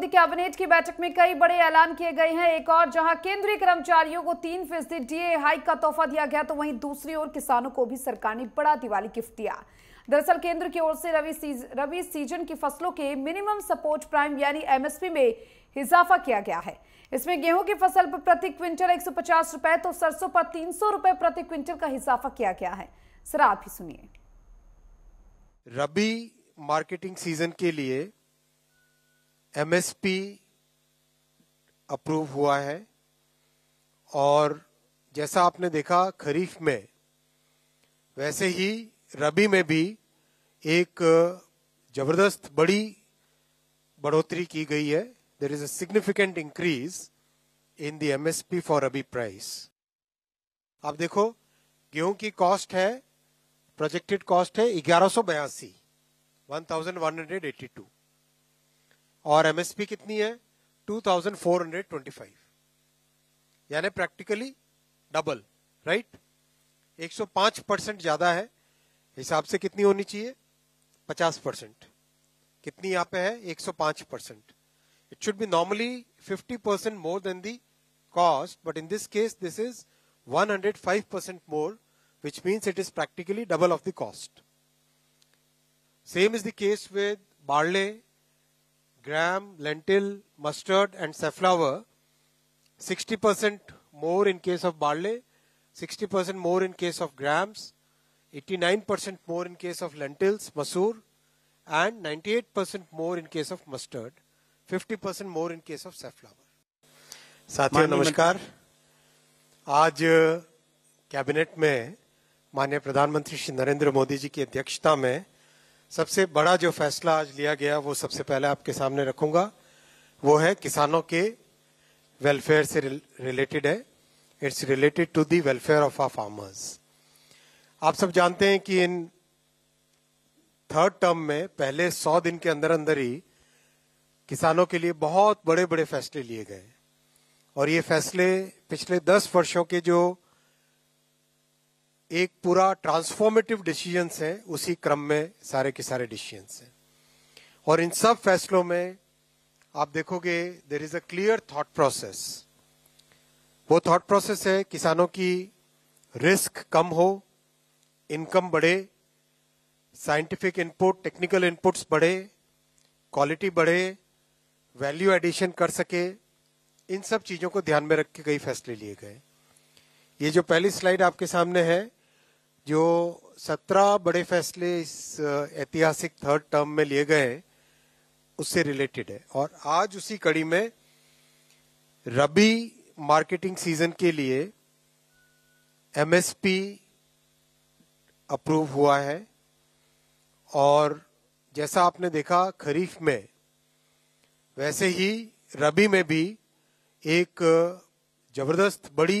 Cabinet की बैठक में कई बड़े ऐलान किए गए हैं एक और जहां केंद्रीय कर्मचारियों को तीन फीसदी डीए हाइक का तोहफा दिया गया तो वहीं दूसरी ओर किसानों को भी सरकार ने बड़ा दिवाली गिफ्ट दिया दरअसल केंद्र की ओर से रवि सीज, रवि सीजन की फसलों के मिनिमम सपोर्ट प्राइम यानी एमएसपी में इजाफा किया गया है इसमें गेहूं की फसल पर प्रति क्विंटल एक रुपए तो सरसों पर तीन रुपए प्रति क्विंटल का इजाफा किया गया है सर आप ही सुनिए रबी मार्केटिंग सीजन के लिए एमएसपी अप्रूव हुआ है और जैसा आपने देखा खरीफ में वैसे ही रबी में भी एक जबरदस्त बड़ी बढ़ोतरी की गई है there is a significant increase in the MSP for Rabi price आप देखो गेहूं की कॉस्ट है प्रोजेक्टेड कॉस्ट है ग्यारह सौ बयासी one thousand one hundred eighty two और एमएसपी कितनी है 2425 यानी प्रैक्टिकली डबल राइट 105 परसेंट ज्यादा है हिसाब से कितनी होनी चाहिए 50 परसेंट कितनी यहाँ पे है 105 percent it should be normally 50 percent more than the cost but in this case this is 105 percent more which means it is practically double of the cost same is the case with barley gram, lentil, mustard and safflower, 60% more in case of barley, 60% more in case of grams, 89% more in case of lentils, masoor, and 98% more in case of mustard, 50% more in case of safflower. साथियों नमस्कार आज cabinet में माननीय प्रधानमंत्री श्री नरेंद्र मोदी जी की अध्यक्षता में सबसे बड़ा जो फैसला आज लिया गया वो सबसे पहले आपके सामने रखूंगा वो है किसानों के वेलफेयर से रिलेटेड है it's related to the welfare of our farmers आप सब जानते हैं कि इन थर्ड टर्म में पहले सौ दिन के अंदर अंदर ही किसानों के लिए बहुत बड़े बड़े फैसले लिए गए और ये फैसले पिछले दस वर्षों के जो एक पूरा ट्रांसफॉर्मेटिव डिसीजन है उसी क्रम में सारे के सारे डिसीजन है और इन सब फैसलों में आप देखोगे there is a clear thought process वो थॉट प्रोसेस है किसानों की रिस्क कम हो इनकम बढ़े साइंटिफिक इनपुट टेक्निकल इनपुट्स बढ़े क्वालिटी बढ़े वैल्यू एडिशन कर सके इन सब चीजों को ध्यान में रख के कई फैसले लिए गए ये जो पहली स्लाइड आपके सामने है जो सत्रह बड़े फैसले इस ऐतिहासिक थर्ड टर्म में लिए गए हैं उससे रिलेटेड है और आज उसी कड़ी में रबी मार्केटिंग सीजन के लिए एमएसपी अप्रूव हुआ है और जैसा आपने देखा खरीफ में वैसे ही रबी में भी एक जबरदस्त बड़ी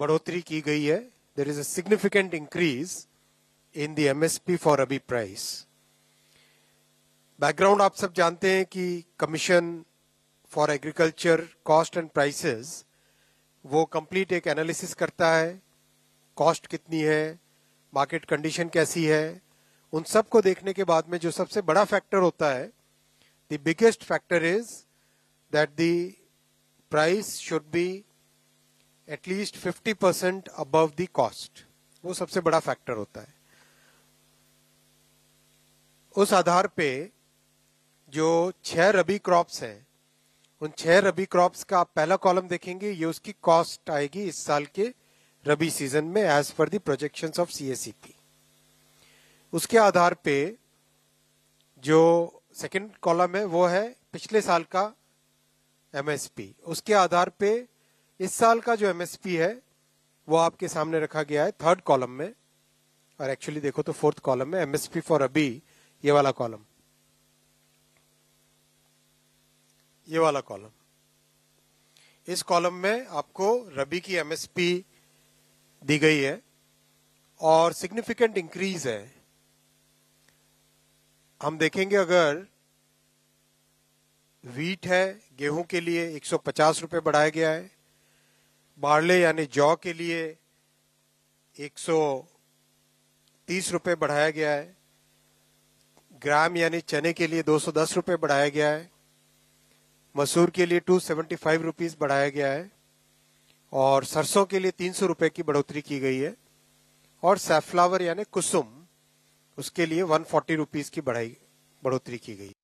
बढ़ोतरी की गई है there is a significant increase in the MSP for Rabi price. Background आप सब जानते हैं कि commission for agriculture cost and prices वो कंप्लीट एक एनालिसिस करता है कॉस्ट कितनी है मार्केट कंडीशन कैसी है उन सब को देखने के बाद में जो सबसे बड़ा फैक्टर होता है the biggest factor is that the price should be at least 50 percent above the cost वो सबसे बड़ा फैक्टर होता है उस आधार पे जो छह रबी क्रॉप्स हैं उन छह रबी क्रॉप्स का आप पहला कॉलम देखेंगे ये उसकी कॉस्ट आएगी इस साल के रबी सीजन में as per the projection of सी उसके आधार पे जो सेकंड कॉलम है वो है पिछले साल का एमएसपी उसके आधार पे इस साल का जो एमएसपी है वो आपके सामने रखा गया है थर्ड कॉलम में और एक्चुअली देखो तो फोर्थ कॉलम में एमएसपी फॉर अभी ये वाला कॉलम ये वाला कॉलम इस कॉलम में आपको रबी की एमएसपी दी गई है और सिग्निफिकेंट इंक्रीज है हम देखेंगे अगर वीट है गेहूं के लिए पचास रुपए बढ़ाया गया है बार्ले यानी जौ के लिए एक सौ तीस बढ़ाया गया है ग्राम यानी चने के लिए दो सौ दस बढ़ाया गया है मसूर के लिए टू सेवेंटी फाइव बढ़ाया गया है और सरसों के लिए तीन सौ की बढ़ोतरी की गई है और सैफ्लावर यानी कुसुम उसके लिए वन फोर्टी रुपीज की बढ़ाई बढ़ोतरी की गई